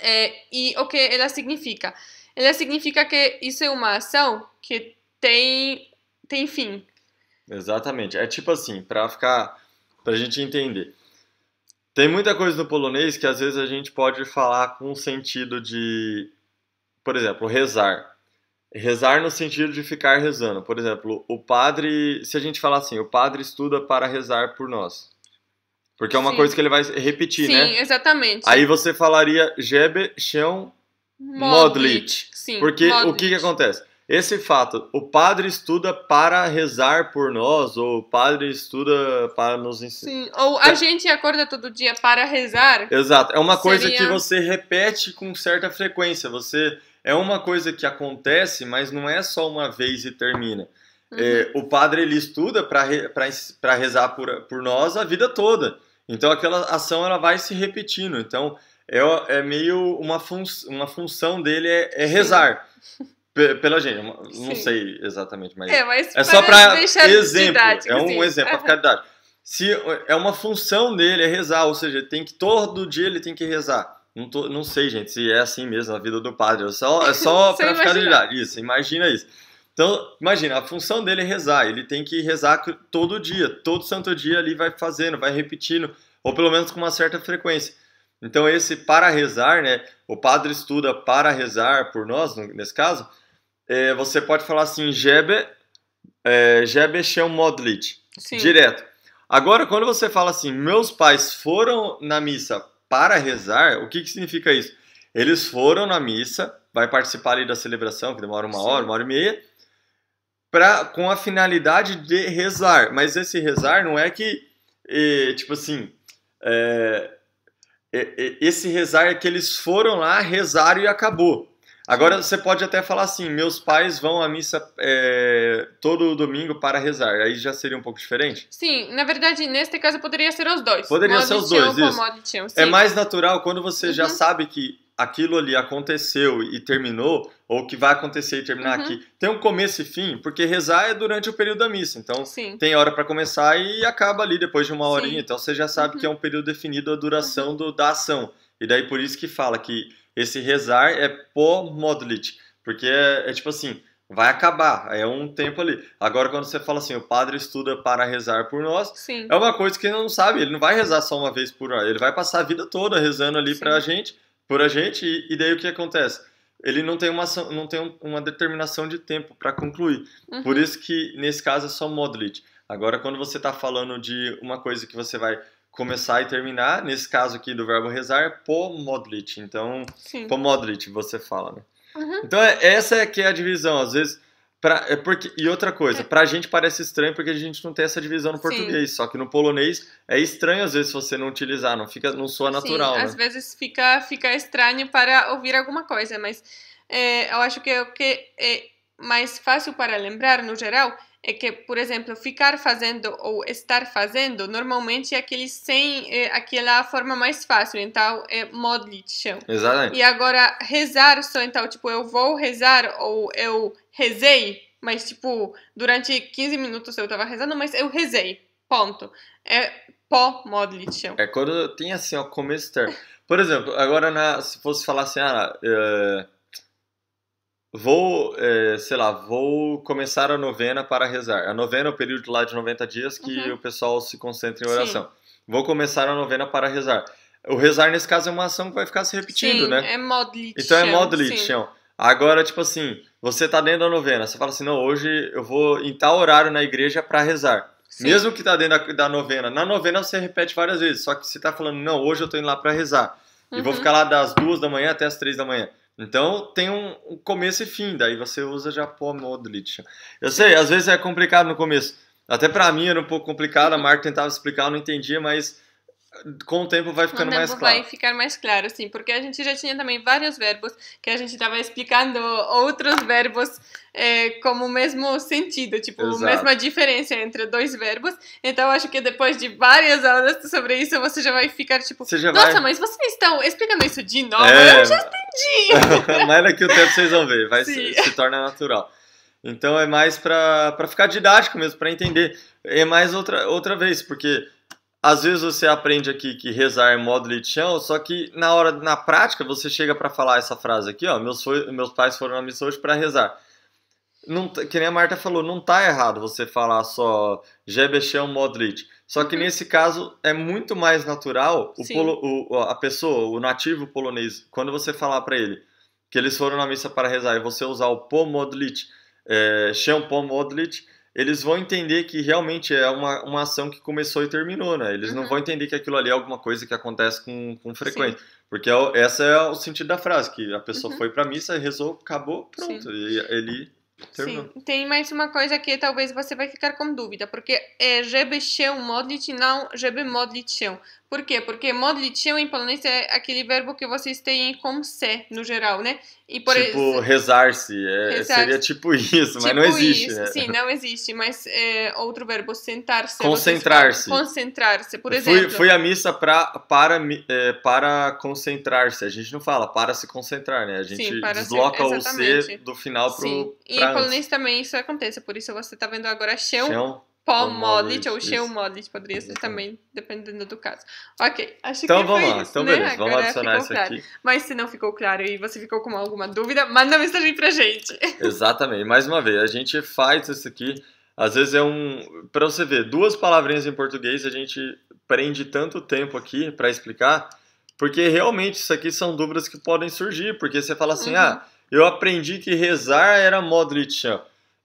É, e o que ela significa? Ela significa que isso é uma ação que tem tem fim. Exatamente. É tipo assim, para ficar pra gente entender. Tem muita coisa no polonês que às vezes a gente pode falar com sentido de, por exemplo, rezar. Rezar no sentido de ficar rezando. Por exemplo, o padre, se a gente falar assim, o padre estuda para rezar por nós. Porque é uma Sim. coisa que ele vai repetir, Sim, né? Sim, exatamente. Aí você falaria Jebe Shão Modlit. Sim, porque Modlit. o que, que acontece? Esse fato, o padre estuda para rezar por nós, ou o padre estuda para nos ensinar. Sim, ou a é. gente acorda todo dia para rezar. Exato, é uma seria... coisa que você repete com certa frequência. Você é uma coisa que acontece, mas não é só uma vez e termina. É, uhum. É, o padre ele estuda para rezar por, por nós a vida toda. Então aquela ação ela vai se repetindo. Então é, é meio uma, fun uma função dele é, é rezar. Pela gente, não sei exatamente, mas é, mas é só para exemplo, é um exemplo, para caridade. Se é uma função dele é rezar, ou seja, tem que todo dia ele tem que rezar. Não, tô, não sei, gente, se é assim mesmo a vida do padre, é só, é só para caridade. Isso, imagina isso. Então, imagina, a função dele é rezar, ele tem que rezar todo dia, todo santo dia ele vai fazendo, vai repetindo, ou pelo menos com uma certa frequência. Então, esse para rezar, né, o padre estuda para rezar por nós, nesse caso, é, você pode falar assim, Jebe, é, Jebe Modlit, direto. Agora, quando você fala assim, meus pais foram na missa para rezar, o que, que significa isso? Eles foram na missa, vai participar ali da celebração, que demora uma Sim. hora, uma hora e meia, pra, com a finalidade de rezar. Mas esse rezar não é que, é, tipo assim, é, é, esse rezar é que eles foram lá, rezaram e acabou. Agora você pode até falar assim: meus pais vão à missa é, todo domingo para rezar. Aí já seria um pouco diferente? Sim, na verdade, neste caso poderia ser os dois. Poderia modo ser os dois, isso. é mais natural quando você uhum. já sabe que aquilo ali aconteceu e terminou, ou que vai acontecer e terminar uhum. aqui. Tem um começo e fim, porque rezar é durante o período da missa. Então, Sim. tem hora para começar e acaba ali depois de uma horinha. Então, você já sabe uhum. que é um período definido a duração uhum. do, da ação. E daí por isso que fala que esse rezar é pomodlit, porque é, é tipo assim, vai acabar, é um tempo ali. Agora, quando você fala assim, o padre estuda para rezar por nós, Sim. é uma coisa que ele não sabe, ele não vai rezar só uma vez por hora, ele vai passar a vida toda rezando ali para a gente, por a gente, e, e, daí o que acontece? Ele não tem uma, não tem uma determinação de tempo para concluir. Uhum. Por isso que, nesse caso, é só modlit. Agora, quando você está falando de uma coisa que você vai começar e terminar. Nesse caso aqui do verbo rezar, pomodlit. Então, Sim. pomodlit você fala, né? Uhum. Então, é, essa é que é a divisão. Às vezes, pra, é porque, e outra coisa, é. pra gente parece estranho porque a gente não tem essa divisão no português. Sim. Só que no polonês é estranho às vezes se você não utilizar, não fica, não soa natural. Sim, né? às vezes fica, fica estranho para ouvir alguma coisa, mas é, eu acho que é o que é mais fácil para lembrar no geral é que, por exemplo, ficar fazendo ou estar fazendo, normalmente é aquele sem, é, aquela forma mais fácil, então é modlitchão. Exatamente. E agora, rezar só, então, tipo, eu vou rezar ou eu rezei, mas, tipo, durante 15 minutos eu tava rezando, mas eu rezei, ponto. É pó modlitchão. É quando tem, assim, ó, começo termo. Por exemplo, agora, se fosse falar assim, ah, uh Vou, é, sei lá, vou começar a novena para rezar. A novena é o período lá de 90 dias que uhum. o pessoal se concentra em oração. Sim. Vou começar a novena para rezar. O rezar, nesse caso, é uma ação que vai ficar se repetindo, sim, né? é modlit. Então é modlit, chão. Agora, tipo assim, você tá dentro da novena, você fala assim, não, hoje eu vou em tal horário na igreja para rezar. Sim. Mesmo que tá dentro da, da, novena. Na novena você repete várias vezes, só que você tá falando, não, hoje eu tô indo lá para rezar. Uhum. E vou uhum. ficar lá das duas da manhã até as três da manhã. Então tem um, um começo e fim, daí você usa já pó modlit. Eu sei, às vezes é complicado no começo. Até para mim era um pouco complicado, a Marta tentava explicar, eu não entendia, mas com o tempo vai ficando mais claro. vai ficar mais claro, sim, porque a gente já tinha também vários verbos que a gente estava explicando outros verbos é, como o mesmo sentido, tipo, a mesma diferença entre dois verbos. Então, acho que depois de várias aulas sobre isso, você já vai ficar tipo, você nossa, vai... mas vocês estão explicando isso de novo? É... Eu já entendi! mas daqui o tempo vocês vão ver, vai se, se torna natural. Então, é mais para ficar didático mesmo, para entender. É mais outra, outra vez, porque às vezes você aprende aqui que rezar é modo litião, só que na hora, na prática, você chega para falar essa frase aqui, ó, meus, foi, meus pais foram na missa hoje para rezar. Não, que nem a Marta falou, não tá errado você falar só Jebechão Modric. Só que uhum. nesse caso é muito mais natural o, polo, o, a pessoa, o nativo polonês, quando você falar para ele que eles foram na missa para rezar e você usar o pomodlit, é, eh, pomodlit. Pomodlic, eles vão entender que realmente é uma, uma ação que começou e terminou, né? Eles uhum. não vão entender que aquilo ali é alguma coisa que acontece com, com frequência. Sim. Porque é, essa é o sentido da frase, que a pessoa uhum. foi pra missa, rezou, acabou, pronto. Sim. E ele terminou. Sim. Tem mais uma coisa que talvez você vai ficar com dúvida, porque é żeby się modlić não żeby modlić się. Por quê? Porque modlitiam em polonês é aquele verbo que vocês têm com se, no geral, né? E por tipo, rezar-se. É, rezar seria tipo isso, mas tipo não existe. Isso, né? Sim, não existe. Mas é, outro verbo, sentar-se. Concentrar-se. Concentrar-se, por exemplo. Fui, fui à missa pra, para, é, para concentrar-se. A gente não fala para se concentrar, né? A gente sim, desloca o C do final para o. E em polonês também isso acontece. Por isso você está vendo agora chão. chão Pomodlit ou Sheumolit poderia ser também, dependendo do caso. Ok, acho então que foi vamos lá. Isso, então, né? beleza, vamos Agora adicionar isso claro. aqui. Mas se não ficou claro e você ficou com alguma dúvida, manda mensagem pra gente. Exatamente, mais uma vez, a gente faz isso aqui. Às vezes é um. Pra você ver, duas palavrinhas em português a gente prende tanto tempo aqui para explicar, porque realmente isso aqui são dúvidas que podem surgir, porque você fala assim, uhum. ah, eu aprendi que rezar era modlit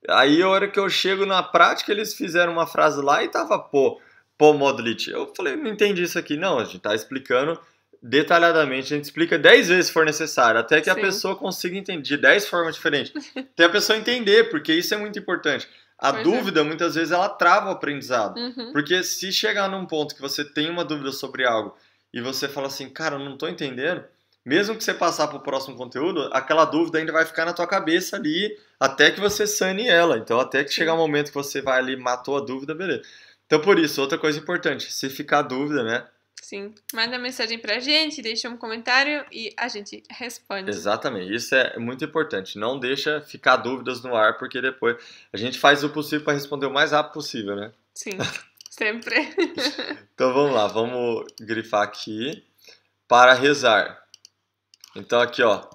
Aí a hora que eu chego na prática, eles fizeram uma frase lá e tava pô, pô Modlit. Eu falei, não entendi isso aqui. Não, a gente tá explicando detalhadamente, a gente explica 10 vezes se for necessário, até que Sim. a pessoa consiga entender de 10 formas diferentes. até a pessoa entender, porque isso é muito importante. A pois é. dúvida, é. muitas vezes, ela trava o aprendizado. Uhum. Porque se chegar num ponto que você tem uma dúvida sobre algo e você fala assim, cara, eu não tô entendendo, mesmo que você passar para o próximo conteúdo, aquela dúvida ainda vai ficar na tua cabeça ali até que você sane ela. Então, até que chegar o um momento que você vai ali, matou a dúvida, beleza. Então, por isso, outra coisa importante, se ficar dúvida, né? Sim, manda mensagem para a gente, deixa um comentário e a gente responde. Exatamente, isso é muito importante. Não deixa ficar dúvidas no ar, porque depois a gente faz o possível para responder o mais rápido possível, né? Sim, sempre. então vamos lá, vamos grifar aqui. Para rezar. Então aqui, ó,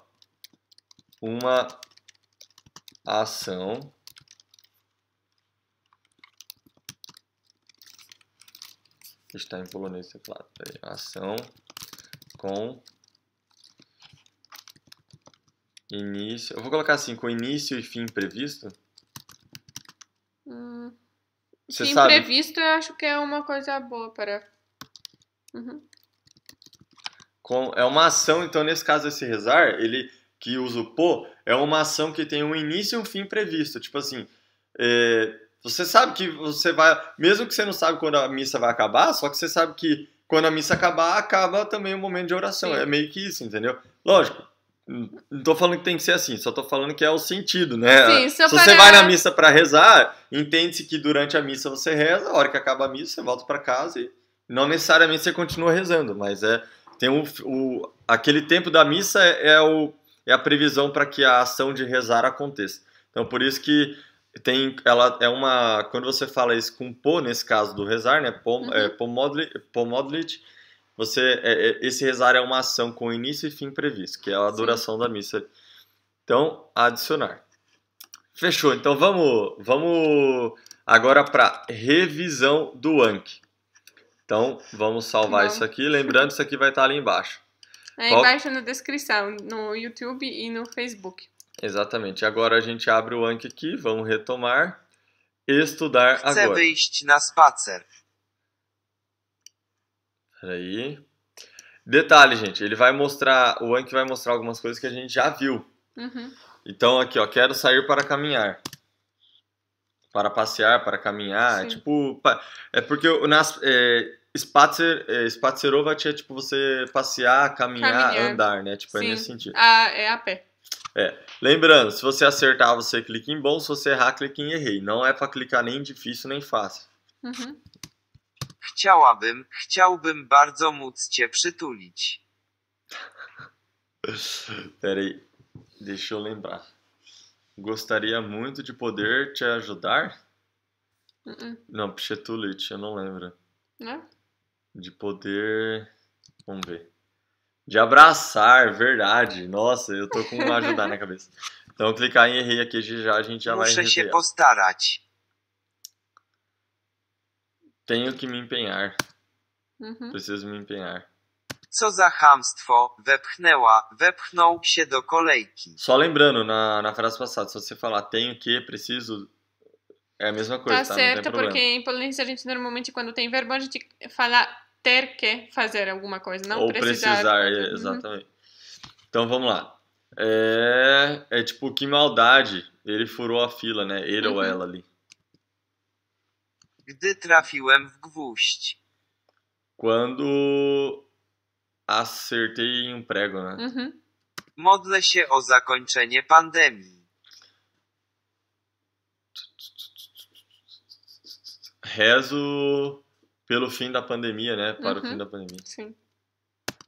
uma ação está em polonês teclado. É ação com início. Eu vou colocar assim, com início e fim previsto. Hum, Você fim sabe? previsto eu acho que é uma coisa boa para. Uhum. Com, é uma ação, então nesse caso esse rezar, ele que usa o pô, é uma ação que tem um início e um fim previsto. Tipo assim, é, você sabe que você vai, mesmo que você não sabe quando a missa vai acabar, só que você sabe que quando a missa acabar, acaba também o momento de oração. Sim. É meio que isso, entendeu? Lógico, não tô falando que tem que ser assim, só tô falando que é o sentido, né? Sim, se, se parar... você vai na missa para rezar, entende-se que durante a missa você reza, a hora que acaba a missa, você volta para casa e não necessariamente você continua rezando, mas é tem o, o, aquele tempo da missa é, é o, é a previsão para que a ação de rezar aconteça. Então, por isso que tem, ela é uma, quando você fala isso com pô, nesse caso do rezar, né, pom, uhum. é, você, é, é, esse rezar é uma ação com início e fim previsto, que é a duração Sim. da missa. Então, adicionar. Fechou. Então, vamos, vamos agora para revisão do ANC. Então, vamos salvar isso aqui. Lembrando, isso aqui vai estar ali embaixo. É Qual... embaixo na descrição, no YouTube e no Facebook. Exatamente. Agora a gente abre o Anki aqui, vamos retomar. Estudar agora. Chcę wyjść na spacer. Peraí. Detalhe, gente, ele vai mostrar, o Anki vai mostrar algumas coisas que a gente já viu. Uhum. Então aqui, ó, quero sair para caminhar para passear, para caminhar. É Sim. Tipo, é porque nas, é, Spatzer, é, tipo você passear, caminhar, caminhar. andar, né? Tipo, é Sim. é nesse sentido. A, ah, é a pé. É. Lembrando, se você acertar, você clica em bom, se você errar, clica em errei. Não é para clicar nem difícil nem fácil. Uhum. Chciałabym, chciałbym bardzo móc cię przytulić. Peraí, deixa eu lembrar. Gostaria muito de poder te ajudar? Uh -uh. Não, Pchetulit, eu não lembro. Não? Né? De poder. Vamos ver. De abraçar, verdade. Nossa, eu tô com um ajudar na cabeça. Então, clicar em errei aqui já a gente já Muszę vai się é Tenho que me empenhar. Uhum. Preciso me empenhar. Co za hamstwo, wepchnęła, wepchnął się do kolejki. Só lembrando, na, na frase passada, se você falar tenho que, preciso, é a mesma coisa, tá? tá certo, porque em polonês a gente normalmente, quando tem verbo, a gente fala ter que fazer alguma coisa, não Ou precisar. precisar é, uhum. exatamente. Uhum. Então vamos lá. É, é tipo, que maldade, ele furou a fila, né? Ele uhum. ou ela ali. Gdy trafiłem w gwóźdź. Quando Acertei em um prego, né? Mhm. Modlę się o zakończenie pandemii. Rezo pelo fim da pandemia, né? Para o uhum. fim da pandemia. Sim.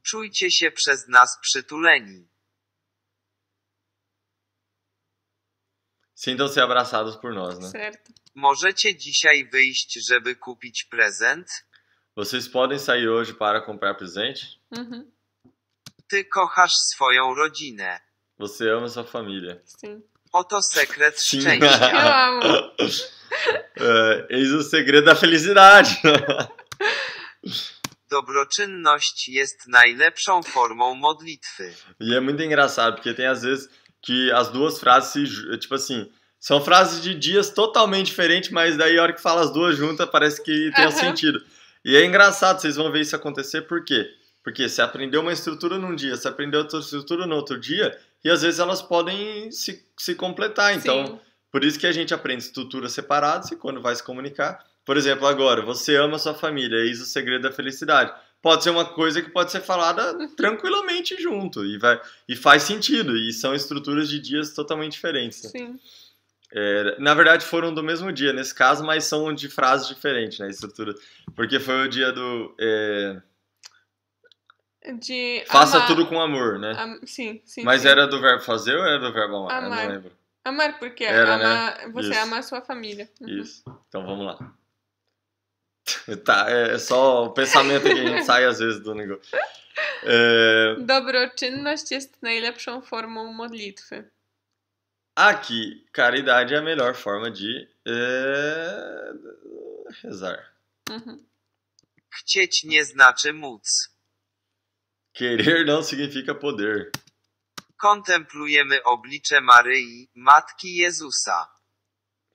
Czujcie się przez nas przytuleni. Sintam-se abraçados por nós, né? Certo. Możecie dzisiaj wyjść, żeby kupić prezent? Vocês podem sair hoje para comprar presente? Uhum. Ty kochasz swoją rodzinę. Você ama sua família. Sim. Oto secret Sim. szczęścia. Eu é, eis o segredo da felicidade. Dobroczynność jest najlepszą formą modlitwy. E é muito engraçado, porque tem às vezes que as duas frases se, tipo assim, são frases de dias totalmente diferentes, mas daí a hora que fala as duas juntas parece que tem uhum. sentido. E é engraçado, vocês vão ver isso acontecer, por quê? Porque porque você aprendeu uma estrutura num dia, você aprendeu outra estrutura no outro dia, e às vezes elas podem se, se completar. Então, Sim. por isso que a gente aprende estruturas separadas e quando vai se comunicar. Por exemplo, agora, você ama sua família, eis o segredo da felicidade. Pode ser uma coisa que pode ser falada tranquilamente junto e, vai, e faz sentido. E são estruturas de dias totalmente diferentes. Né? Sim. É, na verdade, foram do mesmo dia nesse caso, mas são de frases diferentes, né? Estrutura. Porque foi o dia do. É de Faça amar. tudo com amor, né? Am sim, sim. Mas sim. era do verbo fazer ou era do verbo amar? amar. Eu não lembro. Amar, porque é era, né? você Isso. ama a sua família. Uhum. Isso. Então vamos lá. tá, é, é só o pensamento que a gente sai às vezes do negócio. E... É, Dobroczynność jest najlepszą formą modlitwy. Aqui, caridade é a melhor forma de é... rezar. Uhum. Chcieć nie znaczy móc. Querer não significa poder. oblicze Maryi, Matki Jezusa.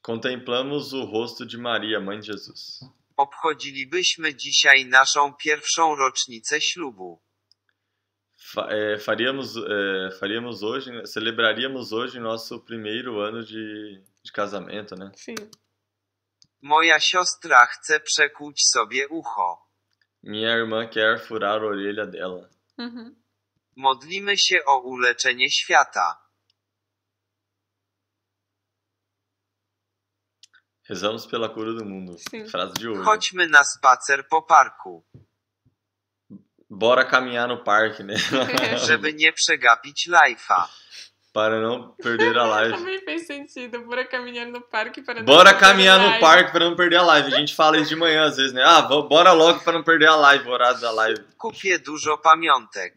Contemplamos o rosto de Maria, mãe de Jesus. Obchodzilibyśmy dzisiaj naszą pierwszą rocznicę ślubu. Fa é, faríamos, é, faríamos hoje, celebraríamos hoje nosso primeiro ano de, de casamento, né? Sim. Moja siostra chce przekuć sobie ucho. Minha irmã quer furar a orelha dela. Mhm. Modlimy się o uleczenie świata. Rezamos pela cura do mundo. Frase Chodźmy na spacer po parku. Bora caminhar no parque, Żeby nie przegapić live'a. para não perder a live. Também fez sentido. Bora caminhar no parque para Bora caminhar no live. parque para não perder a live. A gente fala isso de manhã às vezes, né? Ah, bora logo para não perder a live, o horário da live. Kupię dużo pamiątek.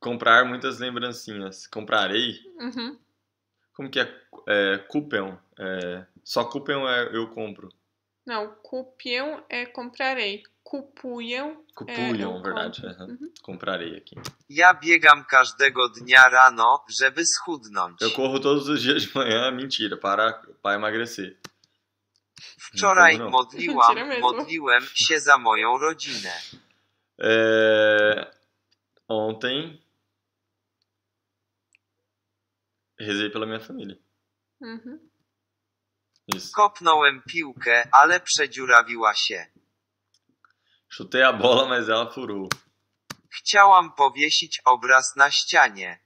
Comprar muitas lembrancinhas. Comprarei? Uhum. Como que é? é É, só Kupią é eu compro. Não, Kupią é comprarei. kupuję. E, Kupują w razie. Mhm. Ja biegam każdego dnia rano, żeby schudnąć. Eu corro todos os dias de manhã, mentira, para, para emagrecer. Wczoraj no, no. modliłam, modliłem się za moją rodzinę. E, Ontem rezei pela minha família. Mhm. Kopnąłem piłkę, ale przedziurawiła się. Chutei a bola, mas ela furou. Chciałam powiesić obraz na ścianie.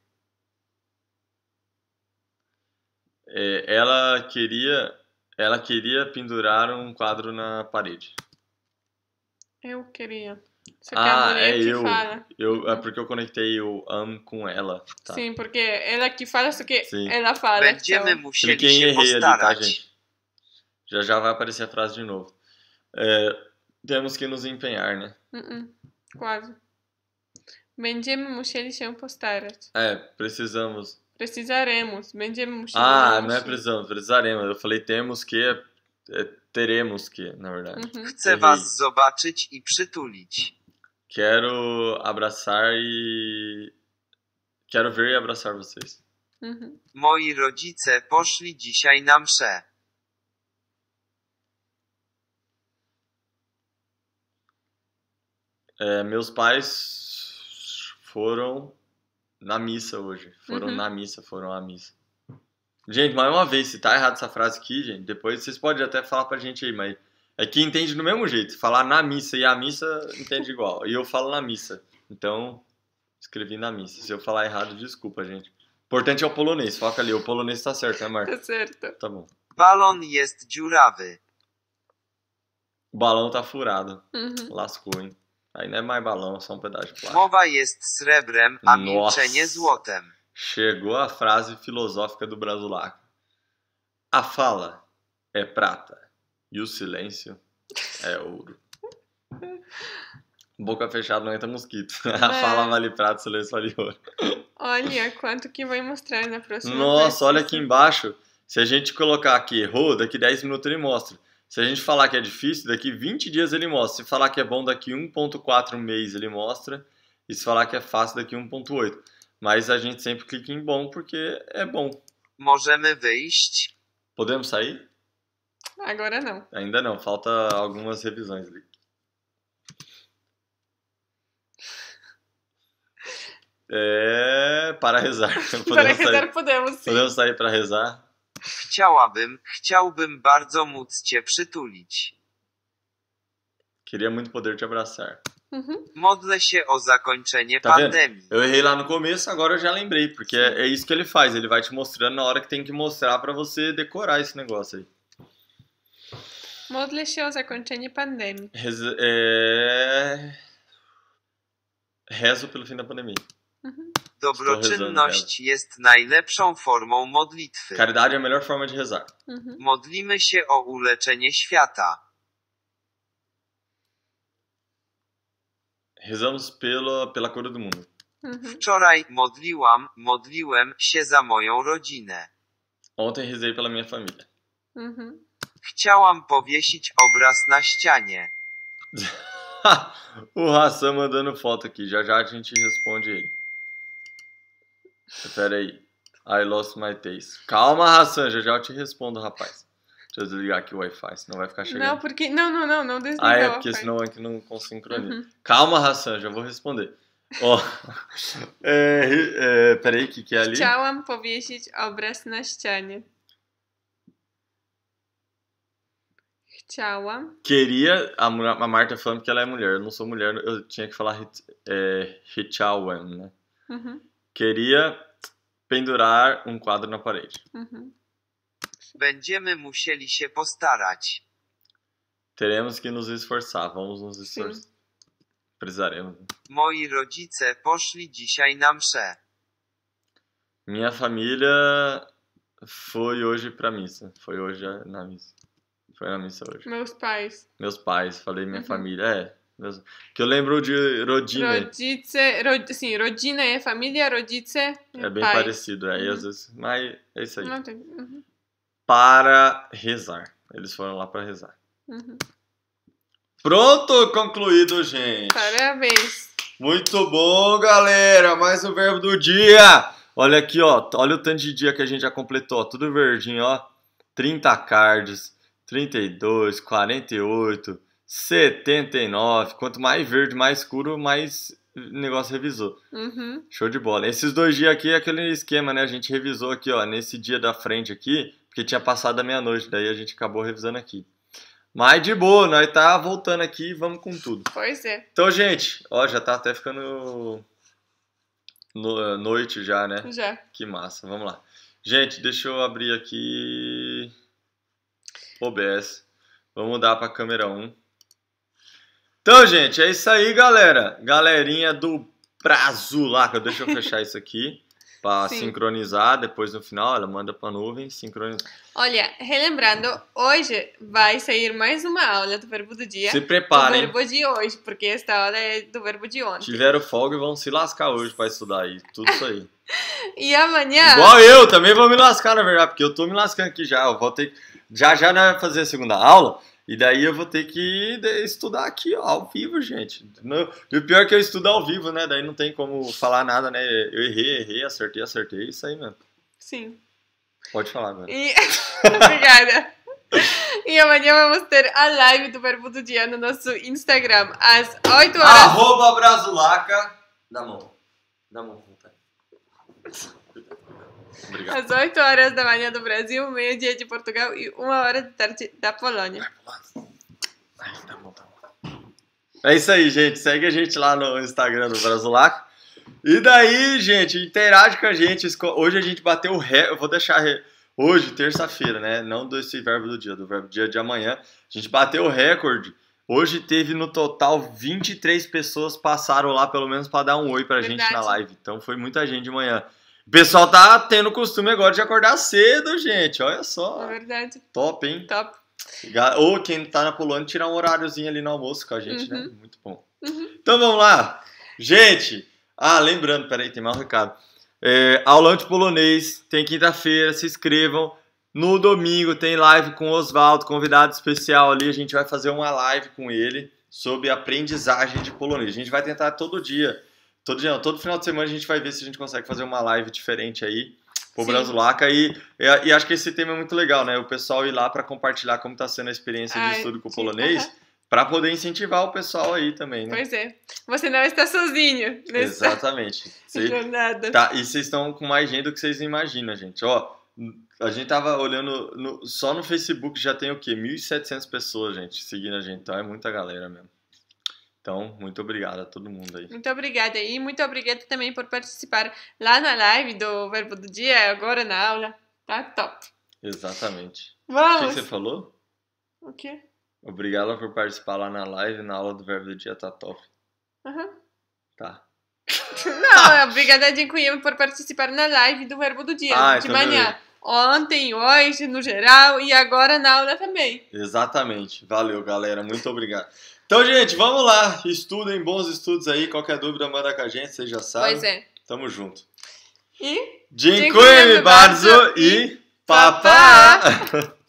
É, ela queria, ela queria pendurar um quadro na parede. Eu queria. Você ah, quer é eu. eu. É porque eu conectei o am com ela. Tá. Sim, porque ela é que fala, só que Sim. ela fala. Będziemy então... Cliquei em errei ali, tá, gente? Já já vai aparecer a frase de novo. É, temos que nos empenhar, né? Uh Quase. Będziemy musieli się postarać. É, precisamos. Precisaremos. Będziemy musieli. Ah, não é precisamos, precisaremos. Eu falei temos que, é, é teremos que, na verdade. Uhum. Chcę zobaczyć i przytulić. Quero abraçar e quero ver e abraçar vocês. Uhum. Moi rodzice poszli dzisiaj na mszę. É, meus pais foram na missa hoje. Foram uhum. na missa, foram à missa. Gente, mais uma vez, se tá errado essa frase aqui, gente, depois vocês podem até falar pra gente aí, mas é que entende do mesmo jeito. Falar na missa e a missa entende igual. E eu falo na missa. Então, escrevi na missa. Se eu falar errado, desculpa, gente. Importante é o polonês, foca ali. O polonês tá certo, né, Marcos? Tá certo. Tá bom. Balon jest dziurawy. O balão tá furado. Uhum. Lascou, hein? Aí não é mais balão, é só um pedaço de plástico. Mowa jest srebrem, a Nossa. Chegou a frase filosófica do Brasulaco. A fala é prata e o silêncio é ouro. Boca fechada não entra mosquito. A é. fala vale prata, o silêncio vale ouro. Olha quanto que vai mostrar na próxima. Nossa, olha aqui embaixo. Se a gente colocar aqui errou, daqui 10 minutos ele mostra. Se a gente falar que é difícil, daqui 20 dias ele mostra. Se falar que é bom, daqui 1.4 mês ele mostra. E se falar que é fácil, daqui 1.8. Mas a gente sempre clica em bom porque é bom. Możemy é wyjść? Podemos sair? Agora não. Ainda não, falta algumas revisões ali. É... Para rezar. Podemos para rezar sair... podemos, sim. Podemos sair para rezar. Chciałabym, chciałbym bardzo móc cię przytulić. Queria muito poder te abraçar. Uhum. Modle się o zakończenie tá pandemii. Eu errei lá no começo, agora eu já lembrei, porque é, é isso que ele faz, ele vai te mostrando na hora que tem que mostrar para você decorar esse negócio aí. Modle się o zakończenie pandemii. Rez é... Rezo pelo fim da pandemia. Dobroczynność jest najlepszą formą modlitwy. forma mhm. Modlimy się o uleczenie świata. Rezamos pela, pela cura do mundo. Mhm. Wczoraj modliłam, modliłem się za moją rodzinę. Ontem rezei pela minha família. Mhm. Chciałam powiesić obraz na ścianie. o Hassan mandando foto aqui. Já já a gente responde ele. Pera aí. I lost my taste. Calma, Hassan, já, já te respondo, rapaz. Deixa eu desligar aqui o Wi-Fi, senão vai ficar chegando. Não, porque. Não, não, não, não desliga. Ah, é, porque senão aqui não consigo Uhum. Calma, Hassan, já vou responder. Ó. Oh. é, é, peraí, o que, que é ali? Chciałam powiesić obraz na ścianie. Chciałam. Queria. A, a Marta falando que ela é mulher. Eu não sou mulher, eu tinha que falar é, chciałam, né? Uhum. Queria pendurar um quadro na parede. Mhm. Uhum. Będziemy musieli się postarać. Teremos que nos esforçar. Vamos nos esforçar. Precisaremos. Moi rodzice poszli dzisiaj na mszę. Minha família foi hoje pra missa. Foi hoje na missa. Foi na missa hoje. Meus pais. Meus pais, falei minha Uhum. família. É, que eu lembro de Rodine. Rodice, rod, sim, Rodine é família, Rodice é bem pai. parecido, é, uhum. vezes, mas é isso aí. Não tem. Uhum. Para rezar. Eles foram lá para rezar. Uhum. Pronto, concluído, gente. Parabéns. Muito bom, galera. Mais um verbo do dia. Olha aqui, ó. Olha o tanto de dia que a gente já completou. Tudo verdinho, ó. 30 cards, 32, 48, 79. Quanto mais verde, mais escuro, mais negócio revisou. Uhum. Show de bola. Esses dois dias aqui é aquele esquema, né? A gente revisou aqui, ó, nesse dia da frente aqui, porque tinha passado a meia-noite, daí a gente acabou revisando aqui. Mas de boa, nós tá voltando aqui, vamos com tudo. Pois é. Então, gente, ó, já tá até ficando no... Eh, noite já, né? Já. Que massa, vamos lá. Gente, deixa eu abrir aqui OBS. Vamos mudar para câmera 1. Então, gente, é isso aí, galera. Galerinha do lá. Deixa eu fechar isso aqui para sincronizar. Depois, no final, ela manda para nuvem, sincronizar. Olha, relembrando, hoje vai sair mais uma aula do verbo do dia. Se preparem. Do verbo de hoje, porque esta aula é do verbo de ontem. Tiveram folga e vão se lascar hoje para estudar aí. Tudo isso aí. e amanhã... Igual eu, também vou me lascar, na verdade, porque eu tô me lascando aqui já. Eu vou ter... Já já não vai é fazer a segunda aula. E daí eu vou ter que estudar aqui, ó, ao vivo, gente. e o pior é que eu estudo ao vivo, né? Daí não tem como falar nada, né? Eu errei, errei, acertei, acertei, isso aí mesmo. Sim. Pode falar agora. E... Obrigada. E amanhã vamos ter a live do Verbo do Dia no nosso Instagram, às 8 horas. Arroba Brasulaca. Dá mão. Dá mão, vontade. Obrigado. Às 8 horas da manhã do Brasil, meio-dia de Portugal e 1 hora da tarde da Polônia. Ai, tá bom, tá bom. É isso aí, gente. Segue a gente lá no Instagram do Brasulaco. E daí, gente, interage com a gente. Hoje a gente bateu o recorde. Eu vou deixar. Re... Hoje, terça-feira, né? Não desse verbo do dia, do verbo do dia de amanhã. A gente bateu o recorde. Hoje teve no total 23 pessoas passaram lá, pelo menos, para dar um oi pra Verdade. gente na live. Então foi muita gente de manhã. O pessoal tá tendo o costume agora de acordar cedo, gente. Olha só. É verdade. Top, hein? Top. Ou quem tá na Polônia tirar um horáriozinho ali no almoço com a gente, né? uhum. né? Muito bom. Uhum. Então vamos lá. Gente, ah, lembrando, peraí, tem mais um recado. É, aulão de polonês, tem quinta-feira, se inscrevam. No domingo tem live com o Oswaldo, convidado especial ali. A gente vai fazer uma live com ele sobre aprendizagem de polonês. A gente vai tentar todo dia Todo dia, todo final de semana a gente vai ver se a gente consegue fazer uma live diferente aí pro Sim. Laca e, e, acho que esse tema é muito legal, né? O pessoal ir lá para compartilhar como está sendo a experiência de estudo com o polonês. Para poder incentivar o pessoal aí também, né? Pois é. Você não está sozinho. Nessa Exatamente. jornada. É tá, e vocês estão com mais gente do que vocês imaginam, gente. Ó, a gente tava olhando no, só no Facebook já tem o quê? 1.700 pessoas, gente, seguindo a gente. Então é muita galera mesmo. Então, muito obrigado a todo mundo aí. Muito obrigada e muito obrigada também por participar lá na live do Verbo do Dia, agora na aula. Tá top. Exatamente. Vamos. O que você falou? O quê? Obrigada por participar lá na live, na aula do Verbo do Dia, tá top. Aham. Uhum. Tá. Não, é obrigada de Cunhama por participar na live do Verbo do Dia, ah, de então manhã. Beleza. Ontem, hoje, no geral, e agora na aula também. Exatamente. Valeu, galera. Muito obrigado. Então, gente, vamos lá. Estudem, bons estudos aí. Qualquer dúvida, manda com a gente, vocês já sabem. Pois é. Tamo junto. E... Dziękujemy bardzo i e papá.